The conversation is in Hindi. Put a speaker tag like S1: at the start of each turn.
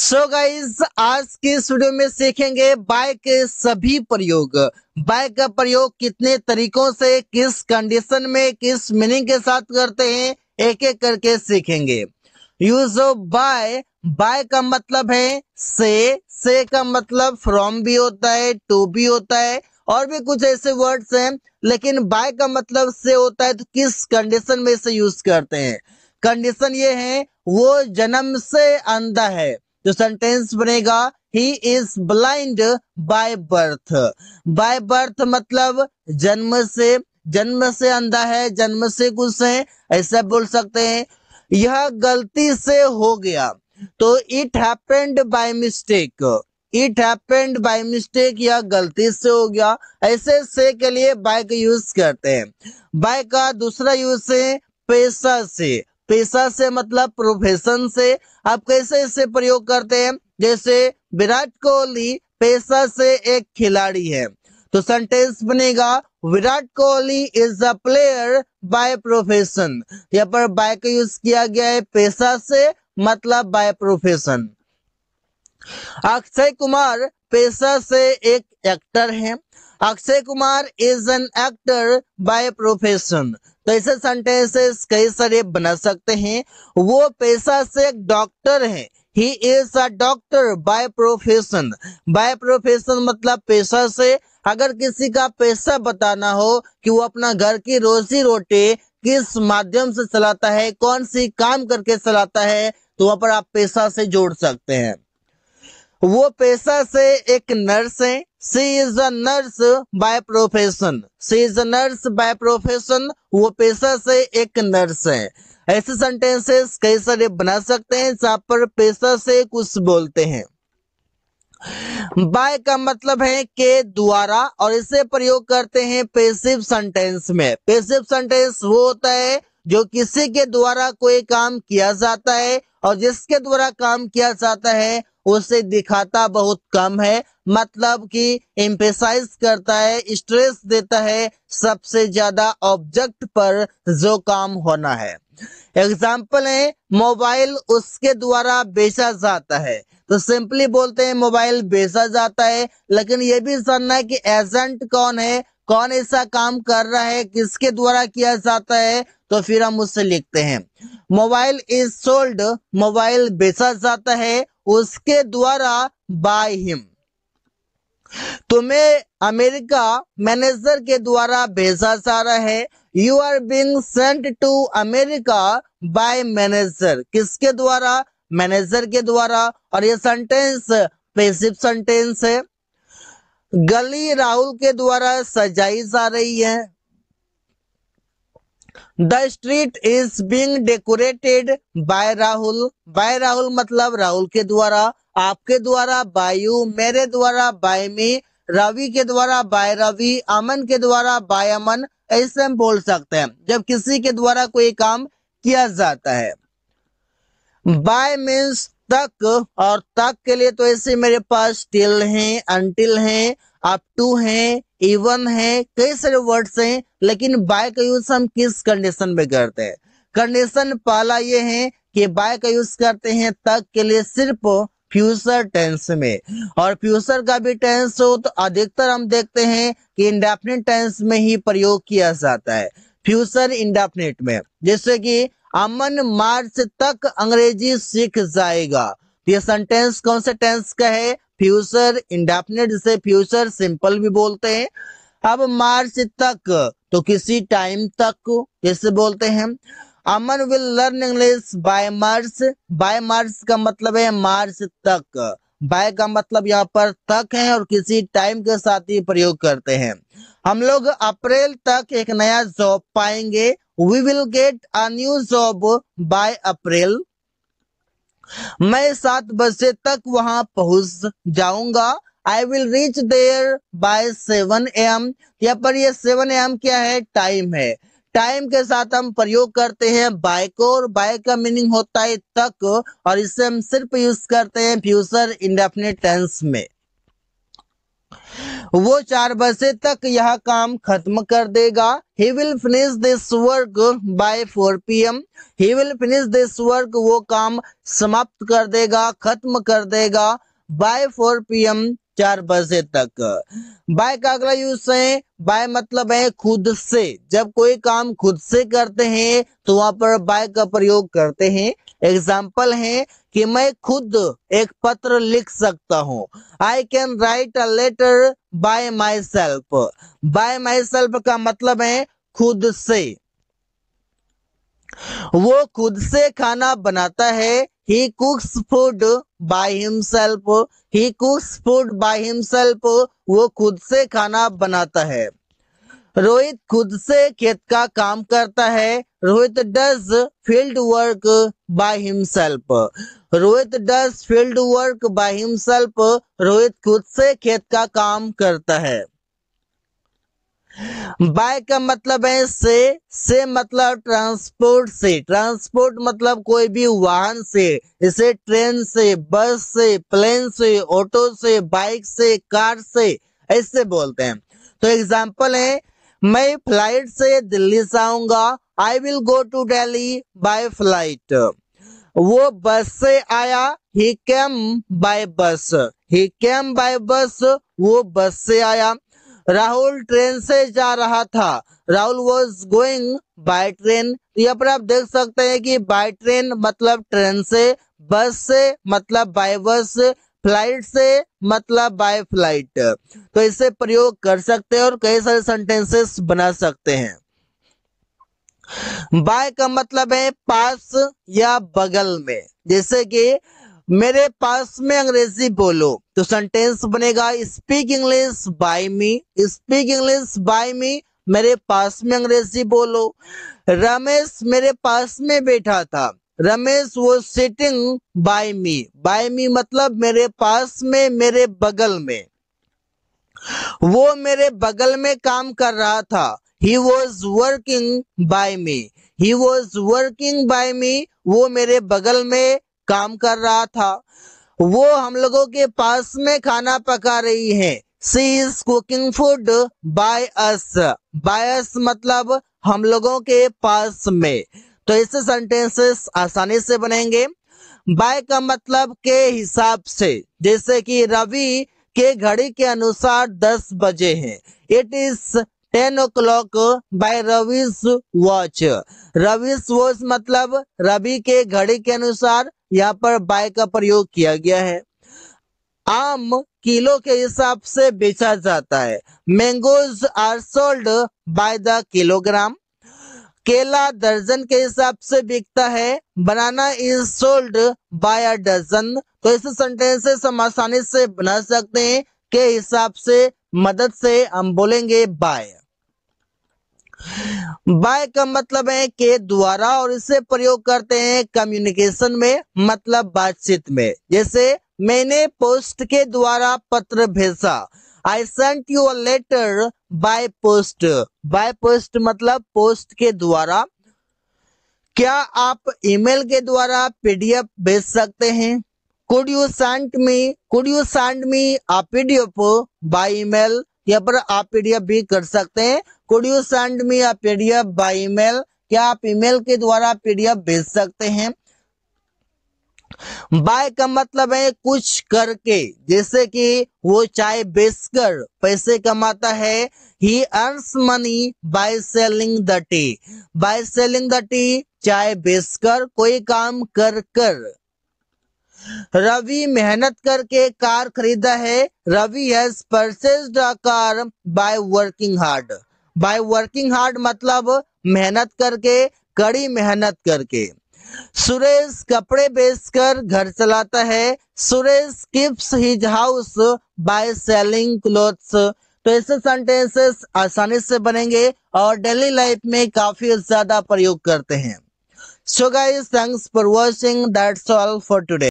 S1: सो so गाइज आज के स्टूडियो में सीखेंगे बाय के सभी प्रयोग बाय का प्रयोग कितने तरीकों से किस कंडीशन में किस मीनिंग के साथ करते हैं एक एक करके सीखेंगे यूज ऑफ बाय बाय का मतलब है से से का मतलब फ्रॉम भी होता है टू भी होता है और भी कुछ ऐसे वर्ड्स हैं लेकिन बाय का मतलब से होता है तो किस कंडीशन में इसे यूज करते हैं कंडीशन ये है वो जन्म से अंधा है जो सेंटेंस बनेगा he is blind by birth by birth मतलब जन्म से जन्म से अंधा है जन्म से कुछ है ऐसा बोल सकते हैं यह गलती से हो गया तो it happened by mistake it happened by mistake या गलती से हो गया ऐसे से के लिए बाय का यूज करते हैं बाय का दूसरा यूज है पैसा से पेशा से मतलब प्रोफेशन से आप कैसे इसे प्रयोग करते हैं जैसे विराट कोहली पेशा से एक खिलाड़ी है तो सेंटेंस बनेगा Virat Kohli is a player by profession यहाँ पर बाय का यूज किया गया है पेशा से मतलब बाय प्रोफेशन अक्षय कुमार पेशा से एक एक्टर हैं Akshay Kumar is an actor by profession ऐसे सेंटेंसेस कई सारे बना सकते हैं वो पैसा से एक डॉक्टर है he is a doctor by profession by profession मतलब पेशा से अगर किसी का पैसा बताना हो कि वो अपना घर की रोजी रोटी किस माध्यम से चलाता है कौन सी काम करके चलाता है तो वहां पर आप पेशा से जोड़ सकते हैं वो पेशा से एक नर्स है she is a nurse by profession she is a nurse by profession वो पेशा से एक नर्स है ऐसे सेंटेंसेस कई सारे बना सकते हैं जहां पर पेशा से कुछ बोलते हैं बाय का मतलब है के द्वारा और इसे प्रयोग करते हैं पेसिव सेंटेंस में पेसिव सेंटेंस वो होता है जो किसी के द्वारा कोई काम किया जाता है और जिसके द्वारा काम किया जाता है उसे दिखाता बहुत कम है मतलब कि एम्पेसाइज करता है स्ट्रेस देता है सबसे ज्यादा ऑब्जेक्ट पर जो काम होना है एग्जाम्पल है मोबाइल उसके द्वारा बेचा जाता है तो सिंपली बोलते हैं मोबाइल बेचा जाता है लेकिन ये भी जानना है कि एजेंट कौन है कौन ऐसा काम कर रहा है किसके द्वारा किया जाता है तो फिर हम उससे लिखते हैं मोबाइल इज सोल्ड मोबाइल बेचा जाता है उसके द्वारा बाय हिम तुम्हें अमेरिका मैनेजर के द्वारा भेजा जा रहा है you are being sent to America by manager किसके द्वारा मैनेजर के द्वारा और ये सेंटेंस पेसिव सेंटेंस है गली राहुल के द्वारा सजाई जा रही है the street is being decorated by Rahul by Rahul मतलब राहुल के द्वारा आपके द्वारा बायू मेरे द्वारा बाय मी रवि के द्वारा बाय रवि अमन के द्वारा बाय अमन ऐसे हम बोल सकते हैं जब किसी के द्वारा कोई काम किया जाता है बाय मीन्स तक और तक के लिए तो ऐसे मेरे पास टिल हैं अंटिल हैं आप टू है इवन है कई सारे वर्ड्स हैं लेकिन बाय का यूज हम किस कंडीशन में करते हैं कंडीशन पहला ये है कि बाय का यूज करते हैं तक के लिए सिर्फ फ्यूचर टेंस में और फ्यूचर का भी टेंस हो तो अधिकतर हम देखते हैं कि इंडेफिनेट टेंस में ही प्रयोग किया जाता है फ्यूचर इंडेफिनेट में जैसे कि अमन मार्च तक अंग्रेजी सीख जाएगा ये सेंटेंस कौन से टेंस का है फ्यूचर इंडेफिनेट जिसे फ्यूचर सिंपल भी बोलते हैं अब मार्च तक तो किसी टाइम तक जैसे बोलते हैं Aman will learn English by March by March का मतलब है मार्च तक बाय का मतलब यहाँ पर तक है और किसी टाइम के साथ ही प्रयोग करते हैं हम लोग अप्रैल तक एक नया जॉब पाएंगे we will get a new job by April मैं सात बजे तक वहां पहुंच जाऊंगा I will reach there by seven AM या पर ये सेवन एम क्या है टाइम है टाइम के साथ हम प्रयोग करते हैं बाय को और बाय का मीनिंग होता है तक और इसे हम सिर्फ यूज करते हैं फ्यूचर इंडेफिनेट टेंस में वो चार बजे तक यह काम खत्म कर देगा he will finish this work by 4 PM he will finish this work वो काम समाप्त कर देगा खत्म कर देगा बाय पी एम चार बजे तक बाय का अगला यूज है बाय मतलब है खुद से जब कोई काम खुद से करते हैं तो वहां पर बाय का प्रयोग करते हैं एग्जाम्पल है कि मैं खुद एक पत्र लिख सकता हूँ I can write a letter by myself by myself का मतलब है खुद से वो खुद से खाना बनाता है he cooks food by himself he cooks food by himself वो खुद से खाना बनाता है रोहित खुद से खेत का काम करता है Rohit does field work by himself Rohit does field work by himself Rohit खुद से खेत का काम करता है बाय का मतलब है से से मतलब ट्रांसपोर्ट से ट्रांसपोर्ट मतलब कोई भी वाहन से इसे ट्रेन से बस से प्लेन से ऑटो से बाइक से कार से ऐसे बोलते हैं तो एग्जाम्पल है मैं फ्लाइट से दिल्ली से आऊंगा I will go to Delhi by flight वो बस से आया ही कैम बाय बस ही कैम बाय बस वो बस से आया राहुल ट्रेन से जा रहा था Rahul was going by train यहाँ पर आप देख सकते हैं कि बाय ट्रेन मतलब ट्रेन से बस से मतलब बाय बस फ्लाइट से मतलब बाय फ्लाइट तो इसे प्रयोग कर सकते हैं और कई सारे सेंटेंसेस बना सकते हैं बाय का मतलब है पास या बगल में जैसे कि मेरे पास में अंग्रेजी बोलो तो सेंटेंस बनेगा speak English by me speak English by me मेरे पास में अंग्रेजी बोलो रमेश मेरे पास में बैठा था रमेश वो sitting by me by me मतलब मेरे पास में मेरे बगल में वो मेरे बगल में काम कर रहा था he was working by me he was working by me वो मेरे बगल में काम कर रहा था वो हम लोगों के पास में खाना पका रही है she is cooking food by us by us मतलब हम लोगों के पास में तो इससे सेंटेंसेस आसानी से बनेंगे बाय का मतलब के हिसाब से जैसे कि रवि के घड़ी के अनुसार 10 बजे हैं it is ten o'clock by Ravish watch Ravish watch मतलब रवि के घड़ी के अनुसार यहाँ पर बाय का प्रयोग किया गया है आम किलो के हिसाब से बेचा जाता है mangoes are sold by the kilogram केला दर्जन के हिसाब से बिकता है banana is sold by a dozen तो इस से हम आसानी से बना सकते हैं के हिसाब से मदद से हम बोलेंगे बाय बाय का मतलब है के द्वारा और इसे प्रयोग करते हैं कम्युनिकेशन में मतलब बातचीत में जैसे मैंने पोस्ट के द्वारा पत्र भेजा I sent you a letter by post by post मतलब पोस्ट के द्वारा क्या आप ईमेल के द्वारा पीडीएफ भेज सकते हैं could you sent me could you send me a PDF by email यहाँ पर आप पीडीएफ भी कर सकते हैं could you send me a PDF by email क्या आप ईमेल के द्वारा पीडीएफ भेज सकते हैं बाय का मतलब है कुछ करके जैसे कि वो चाय बेचकर पैसे कमाता है he earns money by selling the tea by selling the tea चाय बेचकर कोई काम कर कर रवि मेहनत करके कार खरीदा है Ravi has purchase a car by working hard by working hard मतलब मेहनत करके कड़ी मेहनत करके सुरेश कपड़े बेचकर घर चलाता है Suresh keeps his house by selling clothes तो ऐसे सेंटेंसेस आसानी से बनेंगे और डेली लाइफ में काफी ज्यादा प्रयोग करते हैं so guys thanks for watching that's all for today